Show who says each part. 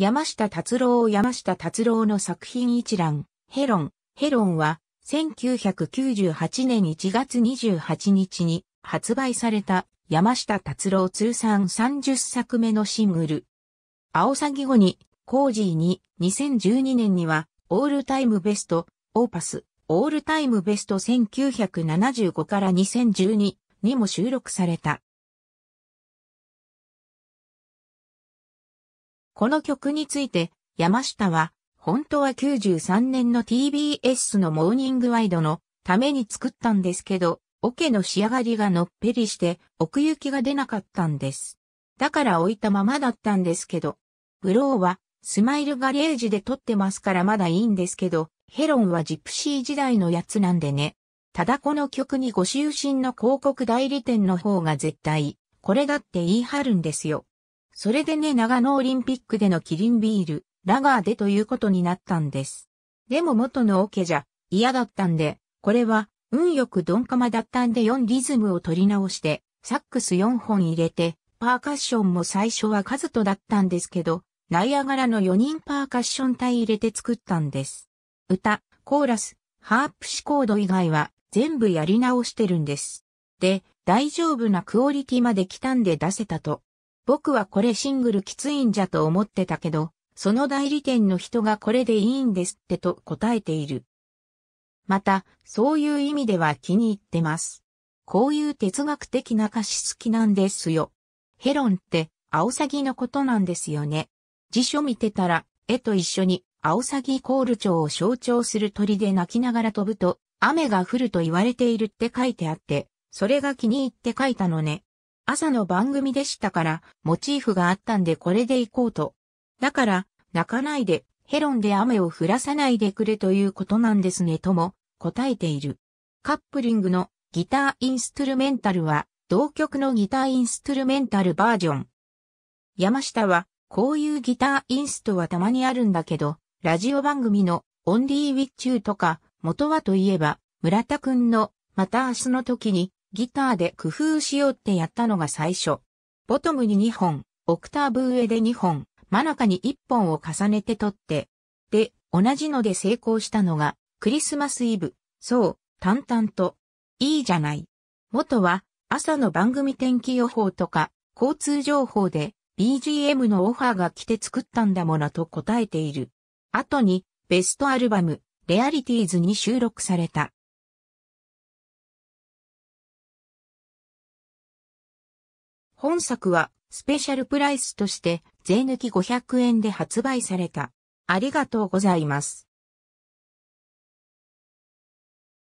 Speaker 1: 山下達郎を山下達郎の作品一覧、ヘロン。ヘロンは、1998年1月28日に発売された山下達郎通算30作目のシングル。青サギ後に、コージーに、2012年には、オールタイムベスト、オーパス、オールタイムベスト1975から2012にも収録
Speaker 2: された。こ
Speaker 1: の曲について、山下は、本当は93年の TBS のモーニングワイドのために作ったんですけど、オケの仕上がりがのっぺりして奥行きが出なかったんです。だから置いたままだったんですけど、ブローはスマイルガレージで撮ってますからまだいいんですけど、ヘロンはジプシー時代のやつなんでね。ただこの曲にご就寝の広告代理店の方が絶対、これだって言い張るんですよ。それでね、長野オリンピックでのキリンビール、ラガーでということになったんです。でも元のオケじゃ嫌だったんで、これは運よくドンカマだったんで4リズムを取り直して、サックス4本入れて、パーカッションも最初はカズトだったんですけど、ナイアガラの4人パーカッション体入れて作ったんです。歌、コーラス、ハープシコード以外は全部やり直してるんです。で、大丈夫なクオリティまで来たんで出せたと僕はこれシングルきついんじゃと思ってたけど、その代理店の人がこれでいいんですってと答えている。また、そういう意味では気に入ってます。こういう哲学的な歌詞好きなんですよ。ヘロンって、アオサギのことなんですよね。辞書見てたら、絵と一緒に、アオサギイコール蝶を象徴する鳥で泣きながら飛ぶと、雨が降ると言われているって書いてあって、それが気に入って書いたのね。朝の番組でしたから、モチーフがあったんでこれで行こうと。だから、泣かないで、ヘロンで雨を降らさないでくれということなんですねとも答えている。カップリングのギターインストゥルメンタルは同曲のギターインストゥルメンタルバージョン。山下はこういうギターインストはたまにあるんだけど、ラジオ番組のオンリーウィッチューとか元はといえば村田くんのまた明日の時にギターで工夫しようってやったのが最初。ボトムに2本、オクターブ上で2本、真中に1本を重ねて取って。で、同じので成功したのが、クリスマスイブ。そう、淡々と。いいじゃない。元は、朝の番組天気予報とか、交通情報で、BGM のオファーが来て作ったんだものと答えている。後に、ベストアルバム、レアリティーズに収
Speaker 2: 録された。本作はスペシャルプライスとして税抜き500円で発売された。ありがとうございます。